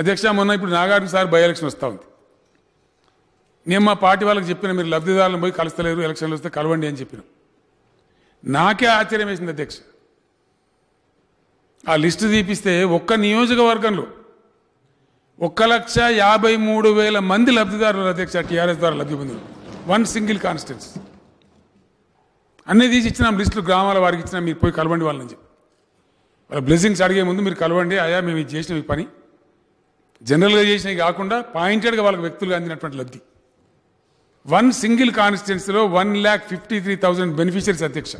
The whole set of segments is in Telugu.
అధ్యక్ష మొన్న ఇప్పుడు నాగార్జున సార్ బై ఎలక్షన్ వస్తూ ఉంది నేను మా పార్టీ వాళ్ళకి చెప్పిన మీరు లబ్ధిదారులను పోయి కలుస్తలేరు ఎలక్షన్లు వస్తే కలవండి అని చెప్పిన నాకే ఆశ్చర్యం వేసింది అధ్యక్ష ఆ లిస్టు తీపిస్తే ఒక్క నియోజకవర్గంలో ఒక్క లక్ష యాభై మూడు వేల మంది లబ్ధిదారులు అధ్యక్ష టీఆర్ఎస్ ద్వారా లబ్ధి పొందారు వన్ సింగిల్ కాన్స్టెన్స్ అన్నీ తీసి ఇచ్చినాం లిస్టులు గ్రామాల వారికి ఇచ్చినా మీరు పోయి కలవండి వాళ్ళని చెప్పి వాళ్ళ బ్లెస్సింగ్స్ అడిగే ముందు మీరు కలవండి అయ్యా మేము ఇది చేసిన పని జనరల్గా చేసినవి కాకుండా పాయింటెడ్గా వాళ్ళకి వ్యక్తులుగా అందినటువంటి లబ్ధి వన్ సింగిల్ కాన్స్టిట్యున్సీలో one lakh fifty three thousand beneficiaries అధ్యక్ష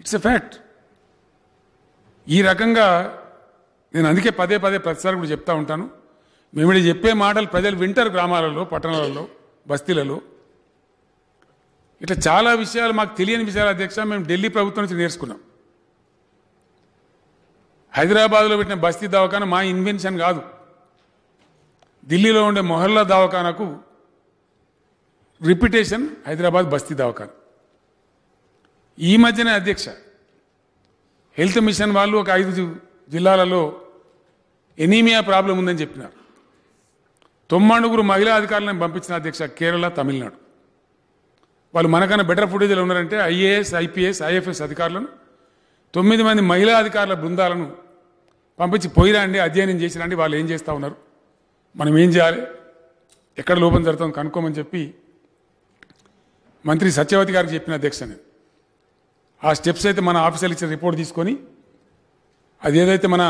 ఇట్స్ ఎ ఫ్యాక్ట్ ఈ రకంగా నేను అందుకే పదే పదే ప్రతిసారి కూడా చెప్తా ఉంటాను మేము చెప్పే మాటలు ప్రజలు వింటారు గ్రామాలలో పట్టణాలలో బస్తీలలో ఇట్లా చాలా విషయాలు మాకు తెలియని విషయాలు అధ్యక్ష మేము ఢిల్లీ ప్రభుత్వం నుంచి నేర్చుకున్నాం హైదరాబాద్లో పెట్టిన బస్తీ దవాఖాన మా ఇన్వెన్షన్ కాదు ఢిల్లీలో ఉండే మొహల్లా దవాఖానకు రిపిటేషన్ హైదరాబాద్ బస్తీ దవాఖాన ఈ మధ్యనే అధ్యక్ష హెల్త్ మిషన్ వాళ్ళు ఒక ఐదు జిల్లాలలో ఎనీమియా ప్రాబ్లం ఉందని చెప్పినారు తొమ్మడుగురు మహిళా అధికారులను పంపించిన అధ్యక్ష కేరళ తమిళనాడు వాళ్ళు మనకన్నా బెటర్ ఫుటేజ్లో ఉన్నారంటే ఐఏఎస్ ఐపీఎస్ ఐఎఫ్ఎస్ అధికారులను తొమ్మిది మంది మహిళా అధికారుల బృందాలను పంపించి పోయిరండి అధ్యయనం చేసిరండి వాళ్ళు ఏం చేస్తూ ఉన్నారు మనం ఏం చేయాలి ఎక్కడ లోపం జరుగుతుందో కనుక్కోమని చెప్పి మంత్రి సత్యవతి గారికి చెప్పిన అధ్యక్ష నేను ఆ స్టెప్స్ అయితే మన ఆఫీసర్లు ఇచ్చిన రిపోర్ట్ తీసుకొని అది ఏదైతే మన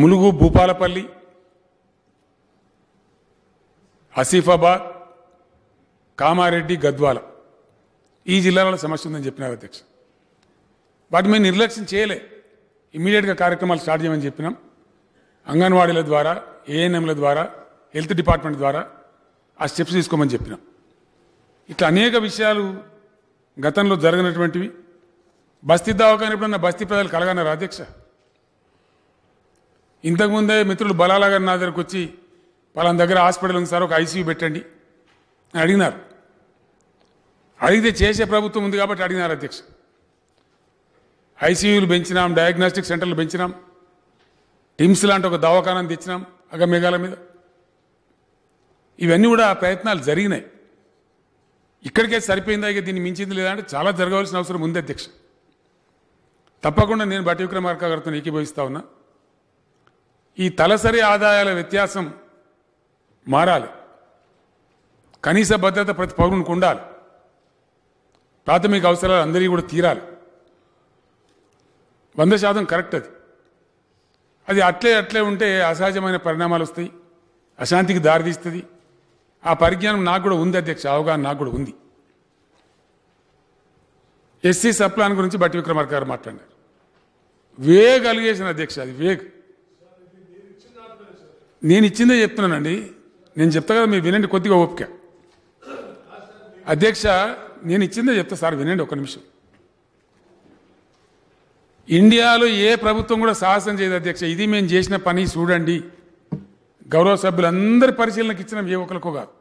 ములుగు భూపాలపల్లి ఆసిఫాబాద్ కామారెడ్డి గద్వాల ఈ జిల్లాలలో సమస్య ఉందని చెప్పినారు అధ్యక్ష వాటి మేము నిర్లక్ష్యం చేయలే ఇమీడియట్గా కార్యక్రమాలు స్టార్ట్ చేయమని చెప్పినాం అంగన్వాడీల ద్వారా ఏఎన్ఎంల ద్వారా హెల్త్ డిపార్ట్మెంట్ ద్వారా ఆ స్టెప్స్ తీసుకోమని చెప్పినాం ఇట్లా అనేక విషయాలు గతంలో జరిగినటువంటివి బస్తీ దావకాని ఎప్పుడన్నా బస్తీ ప్రజలు కలగన్నారు అధ్యక్ష ఇంతకుముందే మిత్రులు బలాలా గారి నా దగ్గరకు వచ్చి వాళ్ళని దగ్గర హాస్పిటల్ ఉంది సార్ ఒక ఐసీయూ పెట్టండి అని అడిగినారు అడిగితే చేసే ప్రభుత్వం ఉంది కాబట్టి అడిగినారు అధ్యక్ష ఐసీయూలు పెంచినాం డయాగ్నోస్టిక్ సెంటర్లు పెంచినాం టిమ్స్ లాంటి ఒక దవాఖానం తెచ్చినాం అగమేఘాల మీద ఇవన్నీ కూడా ప్రయత్నాలు జరిగినాయి ఇక్కడికే సరిపోయిందా ఇక దీన్ని మించింది లేదా అంటే చాలా జరగవలసిన అవసరం ఉంది అధ్యక్ష తప్పకుండా నేను బట్టి విక్రమార్క గారితో ఏకీభవిస్తా ఉన్నా ఈ తలసరి ఆదాయాల వ్యత్యాసం మారాలి కనీస భద్రత ప్రతి పౌరునికి ఉండాలి ప్రాథమిక అవసరాలు అందరికీ కూడా తీరాలి వంద శాతం కరెక్ట్ అది అది అట్లే అట్లే ఉంటే అసహజమైన పరిణామాలు వస్తాయి అశాంతికి దారితీస్తుంది ఆ పరిజ్ఞానం నాకు కూడా ఉంది అధ్యక్ష అవగాహన నాకు కూడా ఉంది ఎస్సీ సప్లాన్ గురించి బట్టి విక్రమార్క గారు మాట్లాడారు వేగ్ అలిగేషన్ అధ్యక్ష అది వేగ్ నేను ఇచ్చిందే చెప్తున్నానండి నేను చెప్తా కదా మీరు వినండి కొద్దిగా ఓపిక అధ్యక్ష నేను ఇచ్చిందే చెప్తా సార్ వినండి ఒక నిమిషం ఇండియాలో ఏ ప్రభుత్వం కూడా సాహసం చేయదు అధ్యక్ష ఇది మేము చేసిన పని చూడండి గౌరవ సభ్యులందరి పరిశీలనకి ఇచ్చిన ఏ ఒక్కరికో కాదు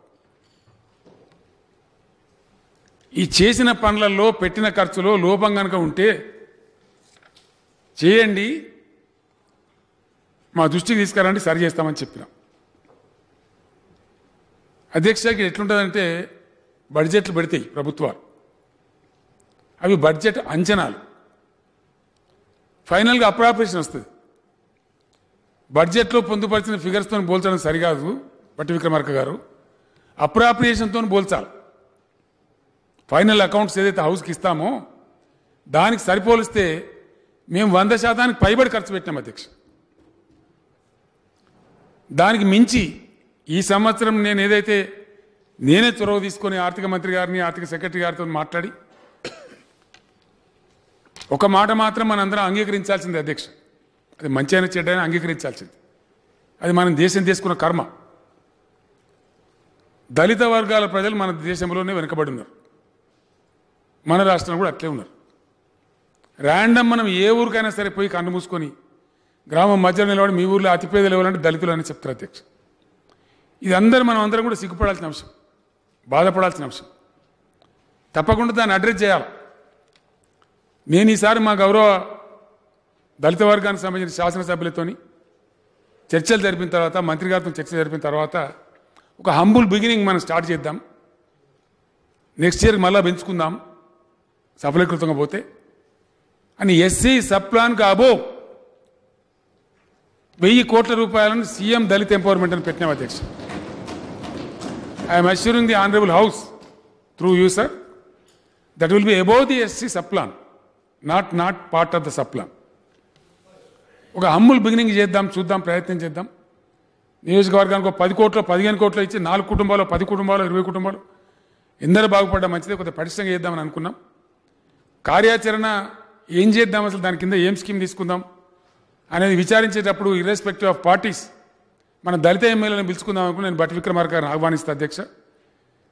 ఈ చేసిన పనులలో పెట్టిన ఖర్చులో లోపం కనుక ఉంటే చేయండి మా దృష్టికి తీసుకురండి సరి చేస్తామని చెప్పినాం అధ్యక్షకి ఎట్లుంటుందంటే బడ్జెట్లు పెడతాయి ప్రభుత్వాలు అవి బడ్జెట్ అంచనాలు ఫైనల్గా అప్రాపరేషన్ వస్తుంది బడ్జెట్లో పొందుపరిచిన ఫిగర్స్తో పోల్చడం సరికాదు బట్టి విక్రమార్క గారు అప్రాప్రియేషన్తో పోల్చాలి ఫైనల్ అకౌంట్స్ ఏదైతే హౌస్కి ఇస్తామో దానికి సరిపోలిస్తే మేము వంద శాతానికి పైబడి ఖర్చు పెట్టినాం అధ్యక్ష దానికి మించి ఈ సంవత్సరం నేను ఏదైతే నేనే చొరవ తీసుకొని ఆర్థిక మంత్రి గారిని ఆర్థిక సెక్రటరీ గారితో మాట్లాడి ఒక మాట మాత్రం మనందరం అంగీకరించాల్సింది అధ్యక్ష అది మంచి అయినా చెడ్డైనా అంగీకరించాల్సింది అది మనం దేశం తీసుకున్న కర్మ దళిత వర్గాల ప్రజలు మన దేశంలోనే వెనుకబడి ఉన్నారు మన రాష్ట్రంలో కూడా అట్లే ఉన్నారు ర్యాండమ్ మనం ఏ ఊరికైనా సరే పోయి కన్ను మూసుకొని గ్రామం మధ్యలో నిలబడి మీ ఊర్లో అతిపేదలు ఎవరంటే దళితులు అని చెప్తారు అధ్యక్ష ఇది అందరూ మనం అందరం కూడా సిగ్గుపడాల్సిన అంశం బాధపడాల్సిన అంశం తప్పకుండా దాన్ని అడ్రస్ చేయాలి నేను ఈసారి మా గౌరవ దళిత వర్గానికి సంబంధించిన శాసనసభ్యులతోని చర్చలు జరిపిన తర్వాత మంత్రిగారితో చర్చలు చర్చ జరిపిన తర్వాత ఒక హంబుల్ బిగినింగ్ మనం స్టార్ట్ చేద్దాం నెక్స్ట్ ఇయర్ మళ్ళీ పెంచుకుందాం సఫలీకృతంగా పోతే అని ఎస్సీ సప్లాన్కి అబో వెయ్యి కోట్ల రూపాయలను సీఎం దళిత ఎంపవర్మెంట్ అని పెట్టినాం అధ్యక్ష I'm assuring the honourable house through you sir that will be above the SC subplan not not part of the subplan ఒక హమ్ముల్ బిగినింగ్ చేద్దాం చూద్దాం ప్రయత్నం చేద్దాం నియోజకవర్గానికి పది కోట్లు పదిహేను కోట్లు ఇచ్చి నాలుగు కుటుంబాలు పది కుటుంబాలు ఇరవై కుటుంబాలు ఇందరూ బాగుపడ్డా మంచిది కొద్ది పరిశ్రమ చేద్దామని అనుకున్నాం కార్యాచరణ ఏం చేద్దాం అసలు దాని కింద ఏం స్కీమ్ తీసుకుందాం అనేది విచారించేటప్పుడు ఇర్రెస్పెక్టివ్ ఆఫ్ పార్టీస్ మన దళిత ఎమ్మెల్యేలను పిలుచుకుందాం అనుకుని నేను భట్ విక్రమార్క ఆహ్వానిస్తాను అధ్యక్ష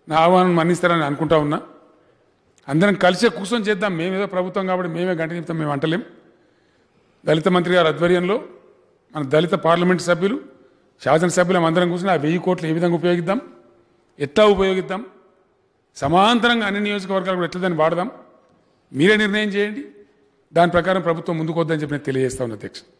నా ఆహ్వానం మన్నిస్తారని అనుకుంటా ఉన్నా అందరం కలిసే కూర్చొని చేద్దాం మేమేదో ప్రభుత్వం కాబట్టి మేమే గంట చెప్తాం మేము అంటలేం దళిత మంత్రి గారు ఆధ్వర్యంలో మన దళిత పార్లమెంట్ సభ్యులు శాసనసభ్యులం అందరం కూర్చొని ఆ వెయ్యి కోట్లు ఏ విధంగా ఉపయోగిద్దాం ఎట్లా ఉపయోగిద్దాం సమాంతరంగా అన్ని నియోజకవర్గాలు కూడా ఎట్లా దాన్ని వాడదాం మీరే నిర్ణయం చేయండి దాని ప్రకారం ప్రభుత్వం ముందుకు వద్దని చెప్పి నేను తెలియజేస్తా ఉన్నా అధ్యక్షుడు